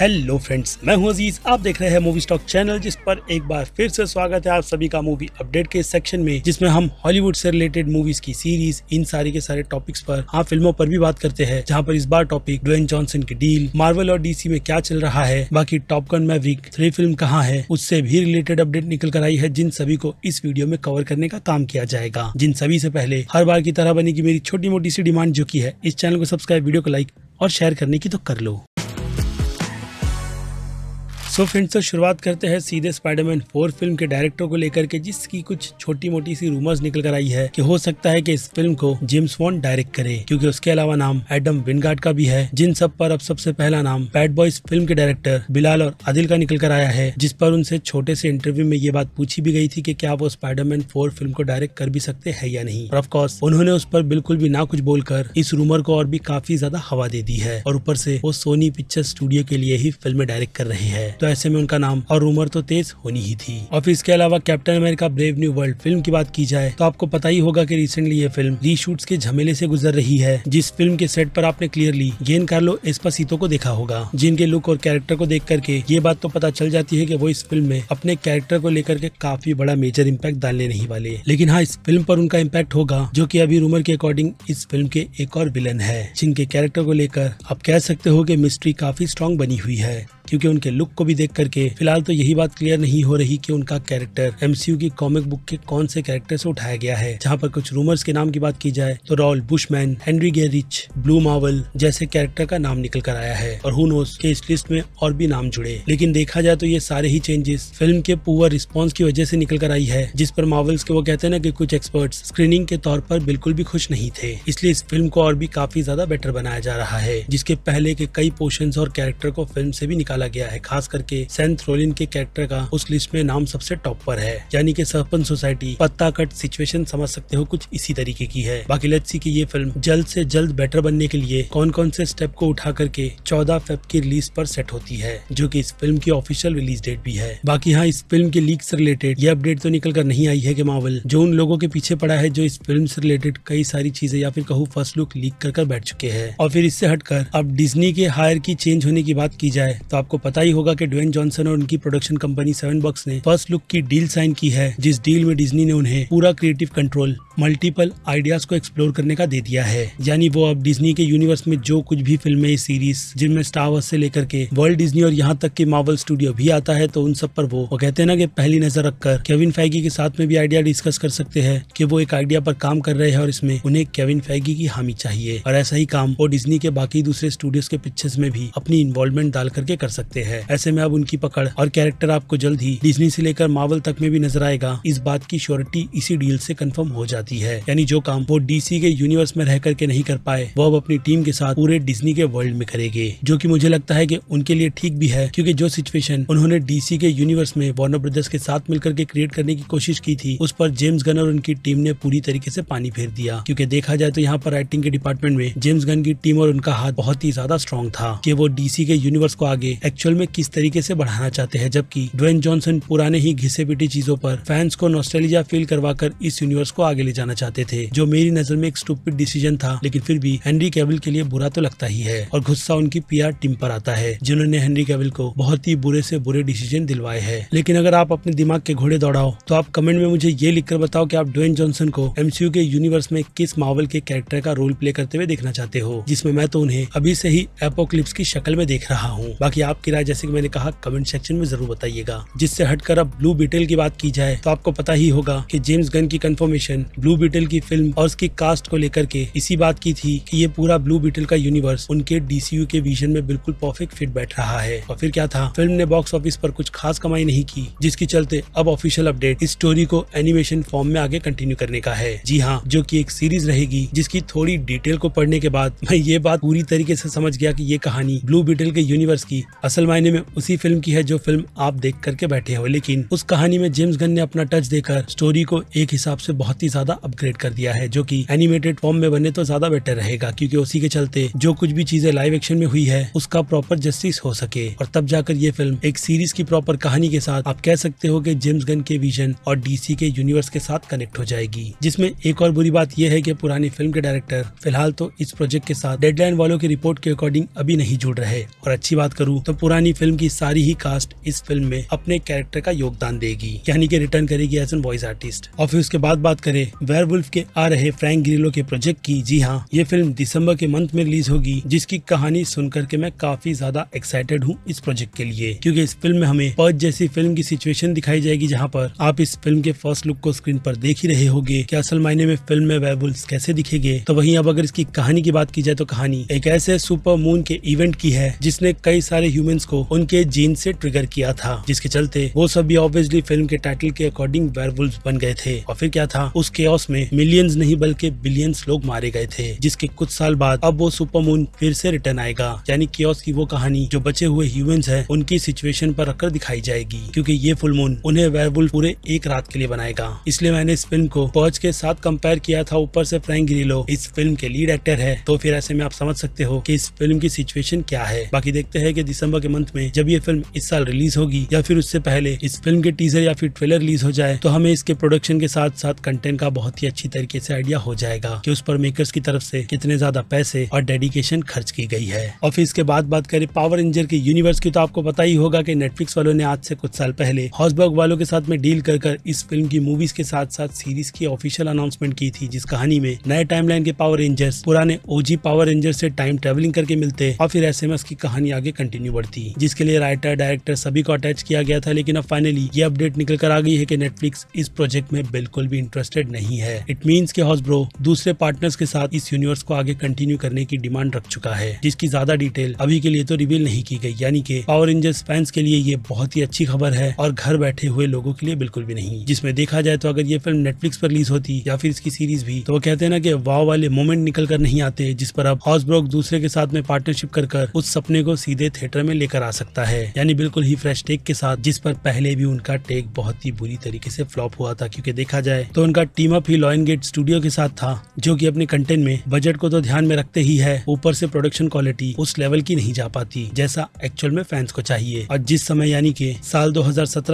Hello friends मैं हूं अजीज आप देख रहे हैं मूवी स्टॉक चैनल जिस पर एक बार फिर से स्वागत है आप सभी का मूवी अपडेट के सेक्शन में जिसमें हम हॉलीवुड से रिलेटेड मूवीज की सीरीज इन सारी के सारे टॉपिक्स पर हाँ फिल्मों पर भी बात करते हैं जहां पर इस बार टॉपिक ड्वेन जॉनसन की डील मार्वल और डीसी में क्या चल रहा है बाकी टॉपकन वीक थ्री फिल्म कहाँ है उससे भी रिलेटेड अपडेट निकल कर आई है जिन सभी को इस वीडियो में कवर करने का काम किया जाएगा जिन सभी से पहले हर बार की तरह बनेगी मेरी छोटी मोटी सी डिमांड जो की है इस चैनल को सब्सक्राइब वीडियो को लाइक और शेयर करने की तो कर लो सो फ्रेंड्स तो शुरुआत करते हैं सीधे स्पाइडरमैन फोर फिल्म के डायरेक्टर को लेकर के जिसकी कुछ छोटी मोटी सी रूमर्स निकल कर आई है कि हो सकता है कि इस फिल्म को जेम्स वॉन डायरेक्ट करे क्योंकि उसके अलावा नाम एडम विनगार्ड का भी है जिन सब पर अब सबसे पहला नाम बैड बॉयज फिल्म के डायरेक्टर बिलाल और आदिल का निकल कर आया है जिस पर उनसे छोटे से इंटरव्यू में ये बात पूछी भी गई थी की क्या वो स्पाइडरमैन फोर फिल्म को डायरेक्ट कर भी सकते है या नहीं और ऑफकोर्स उन्होंने उस पर बिल्कुल भी ना कुछ बोलकर इस रूमर को और भी काफी ज्यादा हवा दे दी है और ऊपर से वो सोनी पिक्चर स्टूडियो के लिए ही फिल्म डायरेक्ट कर रहे हैं तो ऐसे में उनका नाम और उम्र तो तेज होनी ही थी और फिर इसके अलावा Captain America Brave New World film की बात की जाए तो आपको पता ही होगा की रिसेंटली ये फिल्म रीशूट्स के झमेले से गुजर रही है जिस फिल्म के सेट पर आपने क्लियरली गेन कार्लो एस्पासीतो को देखा होगा जिनके लुक और कैरेक्टर को देख करके ये बात तो पता चल जाती है की वो इस फिल्म में अपने कैरेक्टर को लेकर के काफी बड़ा मेजर इम्पैक्ट डालने नहीं वाले लेकिन हाँ इस फिल्म पर उनका इम्पैक्ट होगा जो की अभी रूमर के अकॉर्डिंग इस फिल्म के एक और विलन है जिनके कैरेक्टर को लेकर आप कह सकते हो कि मिस्ट्री काफी स्ट्रॉन्ग बनी हुई है क्योंकि उनके लुक को भी देख करके फिलहाल तो यही बात क्लियर नहीं हो रही कि उनका कैरेक्टर एमसीयू की कॉमिक बुक के कौन से कैरेक्टर से उठाया गया है जहाँ पर कुछ रूमर्स के नाम की बात की जाए तो रॉल बुशमैन हेनरी गेरिच ब्लू मॉवल जैसे कैरेक्टर का नाम निकल कर आया है और हुनोस के इस लिस्ट में और भी नाम जुड़े लेकिन देखा जाए तो ये सारे ही चेंजेस फिल्म के पुअर रिस्पॉन्स की वजह से निकल कर आई है जिस पर मॉवल्स के वो कहते हैं ना कि कुछ एक्सपर्ट्स स्क्रीनिंग के तौर पर बिल्कुल भी खुश नहीं थे इसलिए इस फिल्म को और भी काफी ज्यादा बेटर बनाया जा रहा है जिसके पहले के कई पोर्शन और कैरेक्टर को फिल्म से भी निकाल निकाला गया है खास करके सेंथ्रोलिन के कैरेक्टर का उस लिस्ट में नाम सबसे टॉप पर है यानी कि सरपंच सोसाइटी पत्ता कट सिचुएशन समझ सकते हो कुछ इसी तरीके की है बाकी लेट्स सी की ये फिल्म जल्द से जल्द बेटर बनने के लिए कौन कौन से स्टेप को उठा करके चौदह फेब की रिलीज पर सेट होती है जो की इस फिल्म की ऑफिशियल रिलीज डेट भी है बाकी यहाँ इस फिल्म के लीक से रिलेटेड ये अपडेट तो निकल कर नहीं आई है की मावल जो उन लोगों के पीछे पड़ा है जो इस फिल्म से रिलेटेड कई सारी चीजें या फिर कहूँ फर्स्ट लुक लीक कर, कर बैठ चुके हैं और फिर इससे हटकर अब डिज्नी के हायर की चेंज होने की बात की जाए तो आप आपको पता ही होगा कि ड्वेन जॉनसन और उनकी प्रोडक्शन कंपनी सेवन बॉक्स ने फर्स्ट लुक की डील साइन की है जिस डील में डिज्नी ने उन्हें पूरा क्रिएटिव कंट्रोल मल्टीपल आइडियाज को एक्सप्लोर करने का दे दिया है यानी वो अब डिज्नी के यूनिवर्स में जो कुछ भी फिल्में सीरीज जिनमें स्टार वर्स से लेकर के वर्ल्ड डिज्नी और यहाँ तक के मॉवल स्टूडियो भी आता है तो उन सब पर वो वो कहते हैं ना कि पहली नजर रखकर केविन फैगी के साथ में भी आइडिया डिस्कस कर सकते हैं कि वो एक आइडिया पर काम कर रहे हैं और इसमें उन्हें केविन फैगी की हामी चाहिए और ऐसा ही काम वो डिज्नी के बाकी दूसरे स्टूडियोज के पिक्चर्स में भी अपनी इन्वॉल्वमेंट डाल करके कर सकते सकते हैं ऐसे में अब उनकी पकड़ और कैरेक्टर आपको जल्द ही डिजनी से लेकर मावल तक में भी नजर आएगा इस बात की श्योरिटी इसी डील से कंफर्म हो जाती है यानी जो काम वो डीसी के यूनिवर्स में रह करके नहीं कर पाए वो अब अपनी टीम के साथ पूरे डिजनी के वर्ल्ड में करेंगे जो की मुझे लगता है की उनके लिए ठीक भी है क्यूँकी जो सिचुएशन उन्होंने डीसी के यूनिवर्स में वार्नर ब्रदर्स के साथ मिलकर के क्रिएट करने की कोशिश की थी उस पर जेम्स गन और उनकी टीम ने पूरी तरीके से पानी फेर दिया क्योंकि देखा जाए तो यहाँ पर राइटिंग के डिपार्टमेंट में जेम्स गन की टीम और उनका हाथ बहुत ही ज्यादा स्ट्रॉन्ग था कि वो डीसी के यूनिवर्स को आगे एक्चुअल में किस तरीके से बढ़ाना चाहते हैं जबकि ड्वेन जॉनसन पुराने ही घिसे पिटी चीजों पर फैंस को नॉस्ट्रेलिया फील करवाकर इस यूनिवर्स को आगे ले जाना चाहते थे जो मेरी नजर में एक स्टूपिड डिसीजन था लेकिन फिर भी हेनरी कैबिल के लिए बुरा तो लगता ही है और गुस्सा उनकी पी आर टीम पर आता है जिन्होंने हेनरी कैबिल को बहुत ही बुरे से बुरे डिसीजन दिलवाए हैं लेकिन अगर आप अपने दिमाग के घोड़े दौड़ाओ तो आप कमेंट में मुझे ये लिखकर बताओ कि आप ड्वेन जॉनसन को एमसीयू के यूनिवर्स में किस मॉवल के कैरेक्टर का रोल प्ले करते हुए देखना चाहते हो जिसमें मैं तो उन्हें अभी से ही एपोक्लिप्स की शक्ल में देख रहा हूँ बाकी आप आपकी राय जैसे कि मैंने कहा कमेंट सेक्शन में जरूर बताइएगा जिससे हटकर अब ब्लू बीटल की बात की जाए तो आपको पता ही होगा कि जेम्स गन की कंफर्मेशन ब्लू बीटल की फिल्म और उसकी कास्ट को लेकर के इसी बात की थी कि ये पूरा ब्लू बीटल का यूनिवर्स उनके डीसीयू के विजन में बिल्कुल परफेक्ट फिट बैठ रहा है और फिर क्या था फिल्म ने बॉक्स ऑफिस पर कुछ खास कमाई नहीं की जिसके चलते अब ऑफिशियल अपडेट इस स्टोरी को एनिमेशन फॉर्म में आगे कंटिन्यू करने का है जी हाँ जो की एक सीरीज रहेगी जिसकी थोड़ी डिटेल को पढ़ने के बाद मैं ये बात पूरी तरीके ऐसी समझ गया की ये कहानी ब्लू बीटल के यूनिवर्स की असल मायने में उसी फिल्म की है जो फिल्म आप देख करके बैठे हो लेकिन उस कहानी में जेम्स गन ने अपना टच देकर स्टोरी को एक हिसाब से बहुत ही ज्यादा अपग्रेड कर दिया है जो कि एनिमेटेड फॉर्म में बने तो ज्यादा बेटर रहेगा क्योंकि उसी के चलते जो कुछ भी चीजें लाइव एक्शन में हुई है उसका प्रॉपर जस्टिस हो सके और तब जाकर ये फिल्म एक सीरीज की प्रॉपर कहानी के साथ आप कह सकते हो कि जेम्स गन के विजन और डीसी के यूनिवर्स के साथ कनेक्ट हो जाएगी जिसमें एक और बुरी बात यह है की पुरानी फिल्म के डायरेक्टर फिलहाल तो इस प्रोजेक्ट के साथ डेडलाइन वालों की रिपोर्ट के अकॉर्डिंग अभी नहीं जुड़ रहे और अच्छी बात करूँ तो पुरानी फिल्म की सारी ही कास्ट इस फिल्म में अपने कैरेक्टर का योगदान देगी यानी कि रिटर्न करेगी एज एन वॉइस आर्टिस्ट और फिर उसके बाद बात करें वेयर के आ रहे फ्रैंक ग्रिलो के प्रोजेक्ट की जी हाँ ये फिल्म दिसंबर के मंथ में रिलीज होगी जिसकी कहानी सुनकर के मैं काफी ज्यादा एक्साइटेड हूँ इस प्रोजेक्ट के लिए क्यूँकी इस फिल्म में हमें पर्च जैसी फिल्म की सिचुएशन दिखाई जाएगी जहाँ पर आप इस फिल्म के फर्स्ट लुक को स्क्रीन पर देख ही रहे होगे कि असल मायने में फिल्म में वेयरवुल्फ कैसे दिखेगे तो वहीं अब अगर इसकी कहानी की बात की जाए तो कहानी एक ऐसे सुपर मून के इवेंट की है जिसने कई सारे ह्यूमंस को उनके जीन से ट्रिगर किया था जिसके चलते वो सभी ऑब्वियसली फिल्म के टाइटल के अकॉर्डिंग वेयरवुल्फ बन गए थे और फिर क्या था उस केस में मिलियंस नहीं बल्कि बिलियंस लोग मारे गए थे जिसके कुछ साल बाद अब वो सुपर मून फिर से रिटर्न आएगा यानी केस की वो कहानी जो बचे हुए ह्यूमंस है उनकी सिचुएशन पर रखकर दिखाई जाएगी क्योंकि ये फुल मून उन्हें वेयरवुल्फ पूरे एक रात के लिए बनाएगा इसलिए मैंने इस फिल्म को पहुंच के साथ कंपेयर किया था ऊपर से फ्रैंक ग्रिलो इस फिल्म के लीड एक्टर है तो फिर ऐसे में आप समझ सकते हो कि इस फिल्म की सिचुएशन क्या है बाकी देखते हैं कि दिसंबर दिसंबर के मंथ में जब ये फिल्म इस साल रिलीज होगी या फिर उससे पहले इस फिल्म के टीजर या फिर ट्रेलर रिलीज हो जाए तो हमें इसके प्रोडक्शन के साथ साथ कंटेंट का बहुत ही अच्छी तरीके से आइडिया हो जाएगा कि उस पर मेकर्स की तरफ से कितने ज्यादा पैसे और डेडिकेशन खर्च की गई है और फिर इसके बाद बात करें पावर इंजर के यूनिवर्स की तो आपको पता ही होगा की नेटफ्लिक्स वालों ने आज से कुछ साल पहले हाउसबर्ग वालों के साथ में डील कर कर इस फिल्म की मूवीज के साथ साथ सीरीज की ऑफिशियल अनाउंसमेंट की थी जिस कहानी में नए टाइमलाइन के पावर रेंजर्स पुराने ओजी पावर रेंजर्स से टाइम ट्रेवलिंग करके मिलते और फिर एसएमएस की कहानी आगे कंटिन्यू खबर थी जिसके लिए राइटर डायरेक्टर सभी को अटैच किया गया था लेकिन अब फाइनली ये अपडेट निकल कर आ गई है की नेटफ्लिक्स इस प्रोजेक्ट में बिल्कुल भी इंटरेस्टेड नहीं है इट मीन्स के हॉसब्रो दूसरे पार्टनर्स के साथ इस यूनिवर्स को आगे कंटिन्यू करने की डिमांड रख चुका है जिसकी ज्यादा डिटेल अभी के लिए तो रिवील नहीं की गई यानी कि पावर इंजर्स फैंस के लिए ये बहुत ही अच्छी खबर है और घर बैठे हुए लोगों के लिए बिल्कुल भी नहीं जिसमें देखा जाए तो अगर ये फिल्म नेटफ्लिक्स पर रिलीज होती या फिर इसकी सीरीज भी तो वो कहते हैं ना कि वाव वाले मोमेंट निकल कर नहीं आते जिस पर अब ब्रोक दूसरे के साथ में पार्टनरशिप कर कर उस सपने को सीधे थिएटर में में लेकर आ सकता है यानी बिल्कुल ही फ्रेश टेक के साथ जिस पर पहले भी उनका टेक बहुत ही बुरी तरीके से फ्लॉप हुआ था क्योंकि देखा जाए तो उनका टीम अप ही लॉयन गेट स्टूडियो के साथ था जो की अपने कंटेंट में बजट को तो ध्यान में रखते ही है ऊपर से प्रोडक्शन क्वालिटी उस लेवल की नहीं जा पाती जैसा एक्चुअल में फैंस को चाहिए और जिस समय यानी के साल दो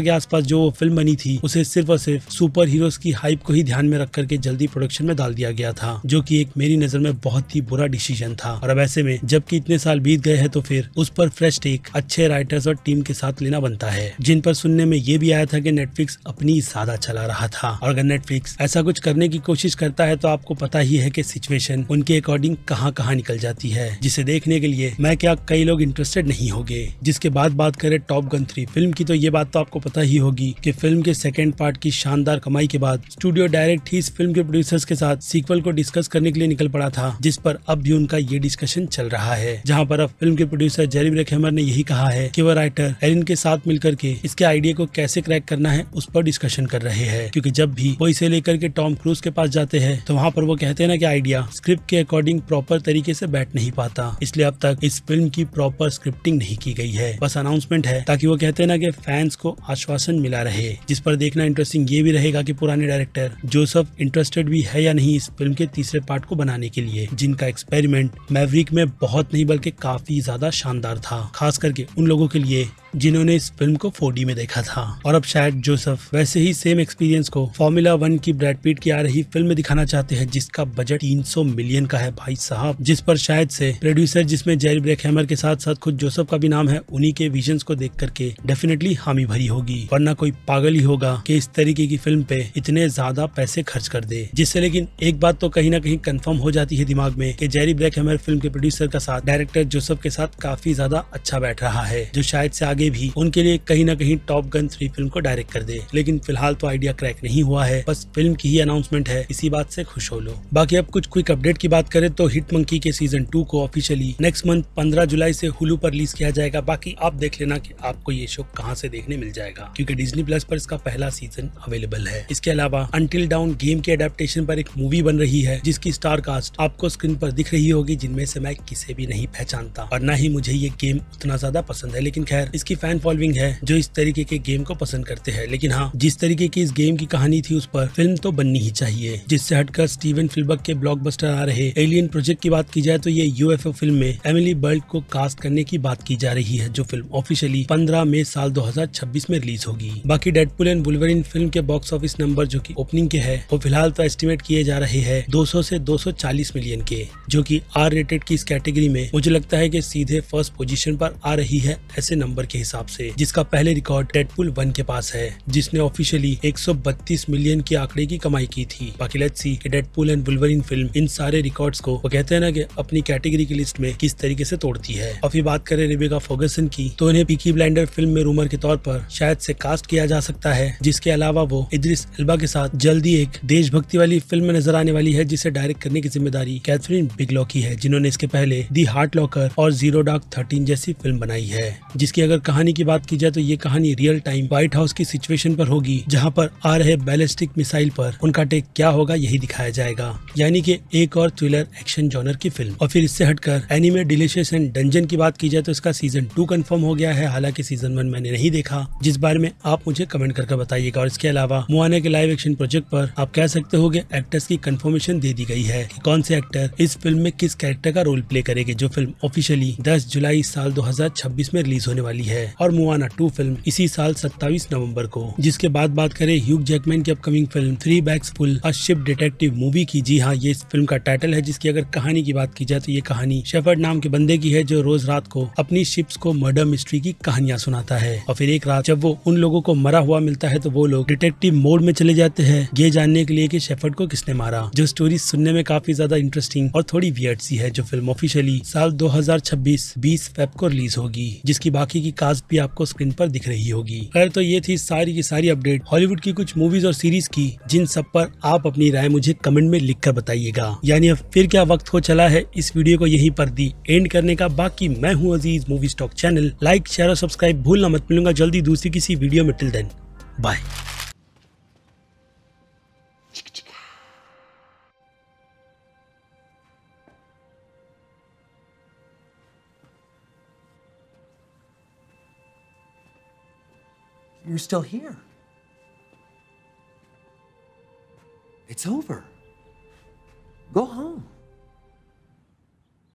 के आसपास जो फिल्म बनी थी उसे सिर्फ और सिर्फ सुपर हीरोज की हाइप को ही ध्यान में रख करके जल्दी प्रोडक्शन में डाल दिया गया था जो की एक मेरी नजर में बहुत ही बुरा डिसीजन था और अब ऐसे में जबकि इतने साल बीत गए हैं तो फिर उस पर फ्रेश मिस्टेक अच्छे राइटर्स और टीम के साथ लेना बनता है जिन पर सुनने में ये भी आया था कि नेटफ्लिक्स अपनी सादा चला रहा था और अगर नेटफ्लिक्स ऐसा कुछ करने की कोशिश करता है तो आपको पता ही है की सिचुएशन उनके अकॉर्डिंग कहाँ कहाँ निकल जाती है जिसे देखने के लिए मैं क्या कई लोग इंटरेस्टेड नहीं होंगे जिसके बाद बात करें टॉप गन थ्री फिल्म की तो ये बात तो आपको पता ही होगी कि फिल्म के सेकंड पार्ट की शानदार कमाई के बाद स्टूडियो डायरेक्ट ही इस फिल्म के प्रोड्यूसर्स के साथ सीक्वल को डिस्कस करने के लिए निकल पड़ा था जिस पर अब भी उनका ये डिस्कशन चल रहा है जहाँ पर अब फिल्म के प्रोड्यूसर जेरिम कैमरा ने यही कहा है कि वह राइटर एलिन के साथ मिलकर के इसके आइडिया को कैसे क्रैक करना है उस पर डिस्कशन कर रहे हैं क्योंकि जब भी वो इसे लेकर के टॉम क्रूज के पास जाते हैं तो वहाँ पर वो कहते हैं ना कि आइडिया स्क्रिप्ट के अकॉर्डिंग प्रॉपर तरीके से बैठ नहीं पाता इसलिए अब तक इस फिल्म की प्रॉपर स्क्रिप्टिंग नहीं की गई है बस अनाउंसमेंट है ताकि वो कहते हैं ना कि फैंस को आश्वासन मिला रहे जिस पर देखना इंटरेस्टिंग ये भी रहेगा की पुराने डायरेक्टर जोसफ इंटरेस्टेड भी है या नहीं इस फिल्म के तीसरे पार्ट को बनाने के लिए जिनका एक्सपेरिमेंट मैवरिक में बहुत नहीं बल्कि काफी ज्यादा शानदार था खास करके उन लोगों के लिए जिन्होंने इस फिल्म को फोर में देखा था और अब शायद जोसेफ वैसे ही सेम एक्सपीरियंस को फॉर्मूला वन की ब्रैडपीट की आ रही फिल्म में दिखाना चाहते हैं जिसका बजट 300 मिलियन का है भाई साहब जिस पर शायद से प्रोड्यूसर जिसमें जेरी ब्रेक हैमर के साथ साथ खुद जोसेफ का भी नाम है उन्हीं के विजन को देख करके डेफिनेटली हामी भरी होगी वरना कोई पागल ही होगा की इस तरीके की फिल्म पे इतने ज्यादा पैसे खर्च कर दे जिससे लेकिन एक बात तो कहीं ना कहीं कंफर्म हो जाती है दिमाग में की जेरी ब्रेक फिल्म के प्रोड्यूसर का साथ डायरेक्टर जोसेफ के साथ काफी ज्यादा अच्छा बैठ रहा है जो शायद से आगे आगे भी उनके लिए कहीं ना कहीं टॉप गन थ्री फिल्म को डायरेक्ट कर दे लेकिन फिलहाल तो आइडिया क्रैक नहीं हुआ है बस फिल्म की ही अनाउंसमेंट है इसी बात से खुश हो लो बाकी अब कुछ क्विक अपडेट की बात करें तो हिट मंकी के सीजन टू को ऑफिशियली नेक्स्ट मंथ पंद्रह जुलाई से हुलू पर रिलीज किया जाएगा बाकी आप देख लेना की आपको ये शो कहाँ से देखने मिल जाएगा क्यूँकी डिजनी प्लस पर इसका पहला सीजन अवेलेबल है इसके अलावा अंटिल डाउन गेम के अडेप्टेशन पर एक मूवी बन रही है जिसकी स्टार कास्ट आपको स्क्रीन पर दिख रही होगी जिनमें से मैं किसे भी नहीं पहचानता और न ही मुझे ये गेम उतना ज्यादा पसंद है लेकिन खैर इसके की फैन फॉलोइंग है जो इस तरीके के गेम को पसंद करते हैं लेकिन हाँ जिस तरीके की इस गेम की कहानी थी उस पर फिल्म तो बननी ही चाहिए जिससे हटकर स्टीवन फिल्बक के ब्लॉक आ रहे एलियन प्रोजेक्ट की बात की जाए तो ये यू फिल्म में एमिली बर्ल्ड को कास्ट करने की बात की जा रही है जो फिल्म ऑफिशियली पंद्रह मई साल दो में रिलीज होगी बाकी डेडपुल एंड बुलवरिन फिल्म के बॉक्स ऑफिस नंबर जो की ओपनिंग के है वो फिलहाल तो एस्टिमेट किए जा रहे हैं दो से चालीस मिलियन के जो की आर रेटेड की इस कैटेगरी में मुझे लगता है की सीधे फर्स्ट पोजिशन आरोप आ रही है ऐसे नंबर के हिसाब से जिसका पहले रिकॉर्ड डेडपुल वन के पास है जिसने ऑफिशियली 132 मिलियन की आंकड़े की कमाई की थी बाकी let's see Deadpool and Wolverine film इन सारे रिकॉर्ड को वो कहते हैं ना कि अपनी कैटेगरी की लिस्ट में किस तरीके से तोड़ती है और फिर बात करें रिबेगा फोगसन की तो इन्हें पीकी ब्लाइंडर फिल्म में रूमर के तौर पर शायद से कास्ट किया जा सकता है जिसके अलावा वो इद्रिस एल्बा के साथ जल्दी एक देशभक्ति वाली फिल्म में नजर आने वाली है जिसे डायरेक्ट करने की जिम्मेदारी कैथरीन बिगलॉ की है जिन्होंने इसके पहले दी हार्ट लॉकर और जीरो डार्क थर्टीन जैसी फिल्म बनाई है जिसकी अगर कहानी की बात की जाए तो ये कहानी रियल टाइम व्हाइट हाउस की सिचुएशन पर होगी जहाँ पर आ रहे बैलिस्टिक मिसाइल पर उनका टेक क्या होगा यही दिखाया जाएगा यानी कि एक और थ्रिलर एक्शन जॉनर की फिल्म और फिर इससे हटकर एनिमे डिलीशियस एंड डंजन की बात की जाए तो इसका सीजन टू कन्फर्म हो गया है हालांकि सीजन वन मैंने नहीं देखा जिस बारे में आप मुझे कमेंट करके बताइएगा और इसके अलावा मुआना के लाइव एक्शन प्रोजेक्ट पर आप कह सकते हो कि एक्टर्स की कंफर्मेशन दे दी गई है कि कौन से एक्टर इस फिल्म में किस कैरेक्टर का रोल प्ले करेगी जो फिल्म ऑफिशियली 10 जुलाई साल 2026 में रिलीज होने वाली है है और मुआना टू फिल्म इसी साल सत्ताईस नवम्बर को जिसके बाद बात करें ह्यूग जैकमैन की upcoming film three bags full a ship detective movie की जी हाँ ये इस फिल्म का टाइटल है जिसकी अगर कहानी की बात की जाए तो ये कहानी शेफर्ड नाम के बंदे की है जो रोज रात को अपनी शिप्स को मर्डर मिस्ट्री की कहानियां सुनाता है और फिर एक रात जब वो उन लोगों को मरा हुआ मिलता है तो वो लोग डिटेक्टिव मोड में चले जाते हैं ये जानने के लिए कि शेफर्ड को किसने मारा जो स्टोरी सुनने में काफी ज्यादा इंटरेस्टिंग और थोड़ी वियर्ड सी है जो फिल्म ऑफिशियली साल 2026 20 फेब को रिलीज होगी जिसकी बाकी की याद भी आपको स्क्रीन पर दिख रही होगी खैर तो ये थी सारी की सारी अपडेट हॉलीवुड की कुछ मूवीज और सीरीज की जिन सब पर आप अपनी राय मुझे कमेंट में लिख कर बताइएगा यानी अब फिर क्या वक्त हो चला है इस वीडियो को यही पर दी एंड करने का बाकी मैं हूँ Aziz movie stock channel like share और सब्सक्राइब भूलना मत मिलूंगा जल्दी दूसरी किसी वीडियो में till then bye You're still here. It's over. Go home.